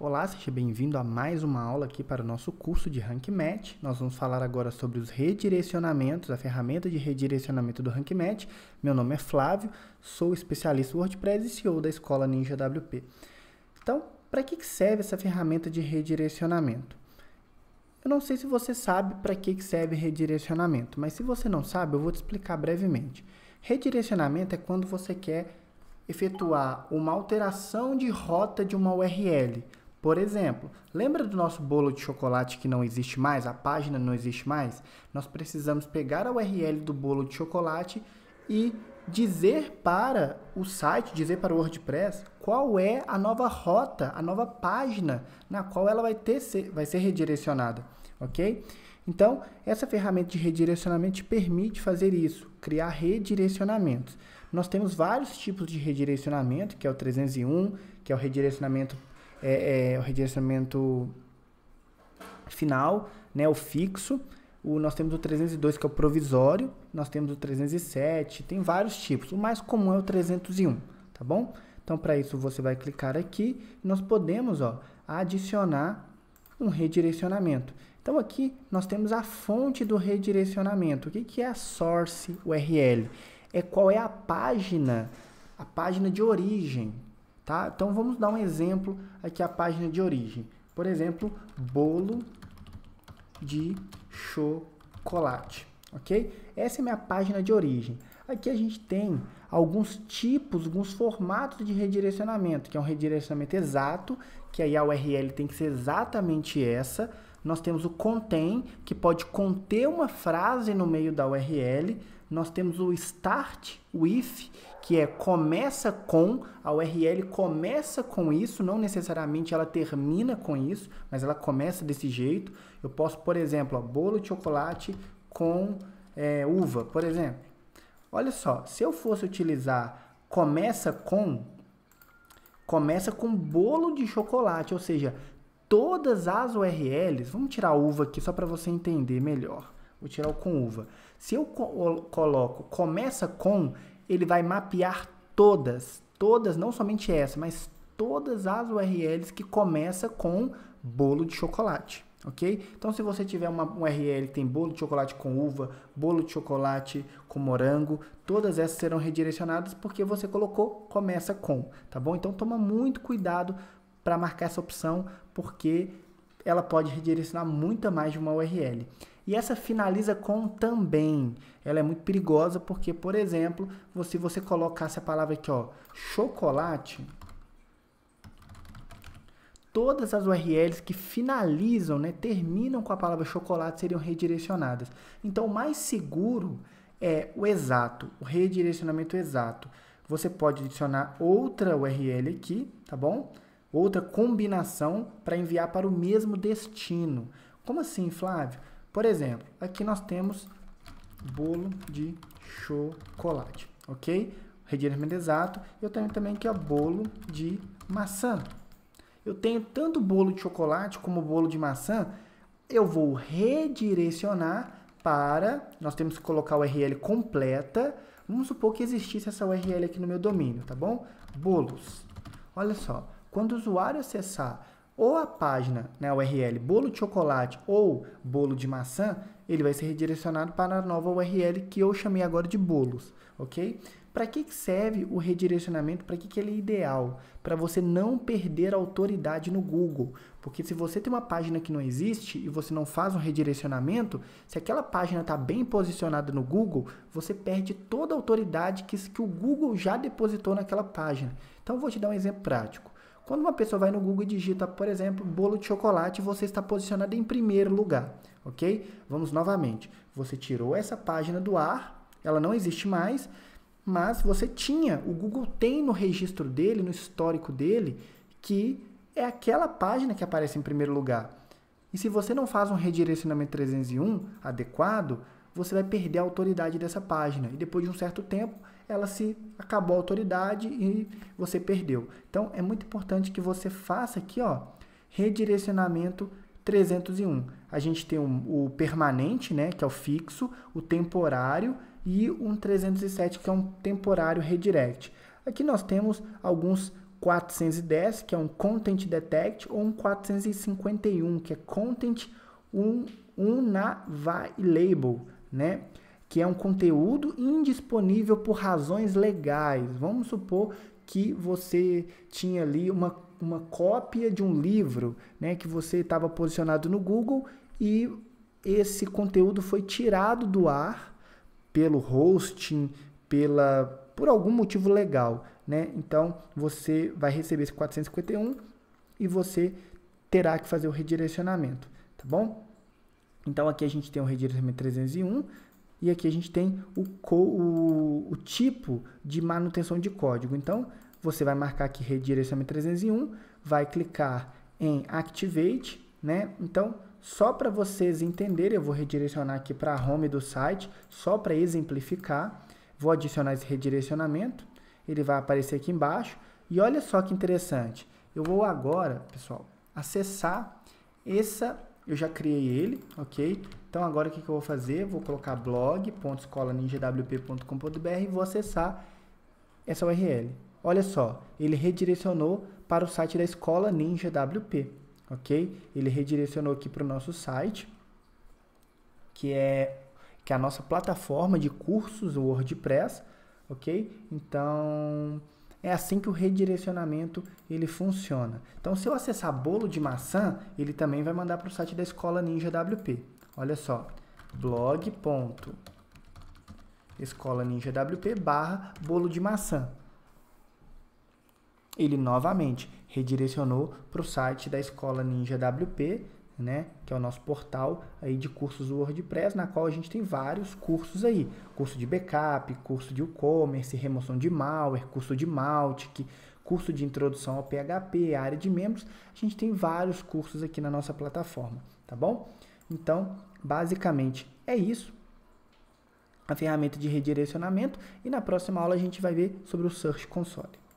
Olá, seja bem-vindo a mais uma aula aqui para o nosso curso de Rank Match. Nós vamos falar agora sobre os redirecionamentos, a ferramenta de redirecionamento do Rank Match. Meu nome é Flávio, sou especialista WordPress e CEO da Escola Ninja WP. Então, para que serve essa ferramenta de redirecionamento? Eu não sei se você sabe para que serve redirecionamento, mas se você não sabe, eu vou te explicar brevemente. Redirecionamento é quando você quer efetuar uma alteração de rota de uma URL por exemplo, lembra do nosso bolo de chocolate que não existe mais? A página não existe mais? Nós precisamos pegar a URL do bolo de chocolate e dizer para o site, dizer para o WordPress qual é a nova rota, a nova página na qual ela vai, ter, vai ser redirecionada, ok? Então, essa ferramenta de redirecionamento permite fazer isso, criar redirecionamentos. Nós temos vários tipos de redirecionamento, que é o 301, que é o redirecionamento é, é, o redirecionamento final, né, o fixo. O, nós temos o 302, que é o provisório, nós temos o 307, tem vários tipos. O mais comum é o 301, tá bom? Então, para isso, você vai clicar aqui nós podemos ó, adicionar um redirecionamento. Então, aqui nós temos a fonte do redirecionamento. O que, que é a source URL? É qual é a página, a página de origem Tá? Então vamos dar um exemplo aqui a página de origem. Por exemplo, bolo de chocolate, ok? Essa é minha página de origem. Aqui a gente tem alguns tipos, alguns formatos de redirecionamento, que é um redirecionamento exato, que aí a URL tem que ser exatamente essa. Nós temos o contém, que pode conter uma frase no meio da URL, nós temos o start with, que é começa com, a URL começa com isso, não necessariamente ela termina com isso, mas ela começa desse jeito. Eu posso, por exemplo, ó, bolo de chocolate com é, uva, por exemplo. Olha só, se eu fosse utilizar começa com, começa com bolo de chocolate, ou seja, todas as URLs, vamos tirar a uva aqui só para você entender melhor Vou tirar o com uva. Se eu coloco começa com, ele vai mapear todas, todas, não somente essa, mas todas as URLs que começa com bolo de chocolate, ok? Então, se você tiver uma URL que tem bolo de chocolate com uva, bolo de chocolate com morango, todas essas serão redirecionadas porque você colocou começa com, tá bom? Então, toma muito cuidado para marcar essa opção porque ela pode redirecionar muito mais de uma URL. E essa finaliza com também. Ela é muito perigosa porque, por exemplo, se você colocasse a palavra aqui, ó, chocolate, todas as URLs que finalizam, né, terminam com a palavra chocolate seriam redirecionadas. Então, o mais seguro é o exato, o redirecionamento exato. Você pode adicionar outra URL aqui, tá bom? outra combinação para enviar para o mesmo destino. Como assim, Flávio? Por exemplo, aqui nós temos bolo de chocolate, ok? Redirecionamento exato. Eu tenho também aqui o bolo de maçã. Eu tenho tanto bolo de chocolate como bolo de maçã. Eu vou redirecionar para... Nós temos que colocar a URL completa. Vamos supor que existisse essa URL aqui no meu domínio, tá bom? Bolos. Olha só, quando o usuário acessar ou a página, né, URL bolo de chocolate ou bolo de maçã, ele vai ser redirecionado para a nova URL que eu chamei agora de bolos, ok? Para que serve o redirecionamento? Para que, que ele é ideal? Para você não perder a autoridade no Google. Porque se você tem uma página que não existe e você não faz um redirecionamento, se aquela página está bem posicionada no Google, você perde toda a autoridade que, que o Google já depositou naquela página. Então, vou te dar um exemplo prático. Quando uma pessoa vai no Google e digita, por exemplo, bolo de chocolate, você está posicionado em primeiro lugar, ok? Vamos novamente. Você tirou essa página do ar, ela não existe mais, mas você tinha, o Google tem no registro dele, no histórico dele, que é aquela página que aparece em primeiro lugar. E se você não faz um redirecionamento 301 adequado, você vai perder a autoridade dessa página. E depois de um certo tempo, ela se acabou a autoridade e você perdeu. Então é muito importante que você faça aqui, ó, redirecionamento 301. A gente tem um, o permanente, né, que é o fixo, o temporário e um 307 que é um temporário redirect. Aqui nós temos alguns 410, que é um content detect, ou um 451, que é content un, unavailable, né? que é um conteúdo indisponível por razões legais. Vamos supor que você tinha ali uma, uma cópia de um livro, né, que você estava posicionado no Google e esse conteúdo foi tirado do ar pelo hosting, pela por algum motivo legal, né? Então você vai receber esse 451 e você terá que fazer o redirecionamento, tá bom? Então aqui a gente tem o um redirecionamento 301, e aqui a gente tem o, o, o tipo de manutenção de código. Então, você vai marcar aqui redirecionamento 301, vai clicar em Activate, né? Então, só para vocês entenderem, eu vou redirecionar aqui para a home do site, só para exemplificar. Vou adicionar esse redirecionamento, ele vai aparecer aqui embaixo. E olha só que interessante, eu vou agora, pessoal, acessar essa, eu já criei ele, ok? Então agora o que, que eu vou fazer? Vou colocar blog.escolaninjawp.com.br e vou acessar essa URL. Olha só, ele redirecionou para o site da Escola Ninja WP, ok? Ele redirecionou aqui para o nosso site, que é, que é a nossa plataforma de cursos, o WordPress, ok? Então, é assim que o redirecionamento ele funciona. Então, se eu acessar bolo de maçã, ele também vai mandar para o site da Escola Ninja WP. Olha só, blog. Escola Ninja WP barra bolo de maçã. Ele novamente redirecionou para o site da Escola Ninja WP né, que é o nosso portal aí de cursos WordPress, na qual a gente tem vários cursos aí, curso de backup, curso de e-commerce, remoção de malware, curso de Mautic, curso de introdução ao PHP, área de membros, a gente tem vários cursos aqui na nossa plataforma, tá bom? Então, basicamente é isso. A ferramenta de redirecionamento e na próxima aula a gente vai ver sobre o Search Console.